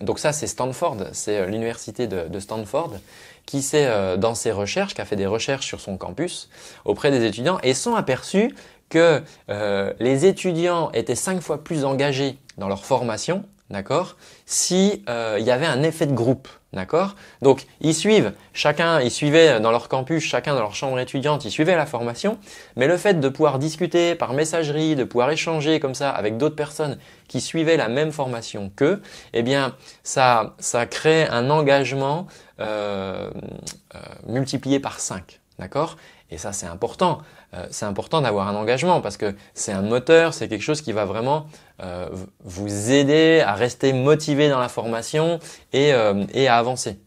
Donc ça, c'est Stanford, c'est euh, l'université de, Stanford qui s'est, euh, dans ses recherches, qui a fait des recherches sur son campus auprès des étudiants et sont aperçus que euh, les étudiants étaient cinq fois plus engagés dans leur formation, d'accord, si euh, il y avait un effet de groupe, d'accord. Donc ils suivent, chacun, ils suivaient dans leur campus, chacun dans leur chambre étudiante, ils suivaient la formation, mais le fait de pouvoir discuter par messagerie, de pouvoir échanger comme ça avec d'autres personnes qui suivaient la même formation qu'eux, eh bien ça, ça crée un engagement euh, multiplié par 5. D'accord Et ça, c'est important. Euh, c'est important d'avoir un engagement parce que c'est un moteur, c'est quelque chose qui va vraiment euh, vous aider à rester motivé dans la formation et, euh, et à avancer.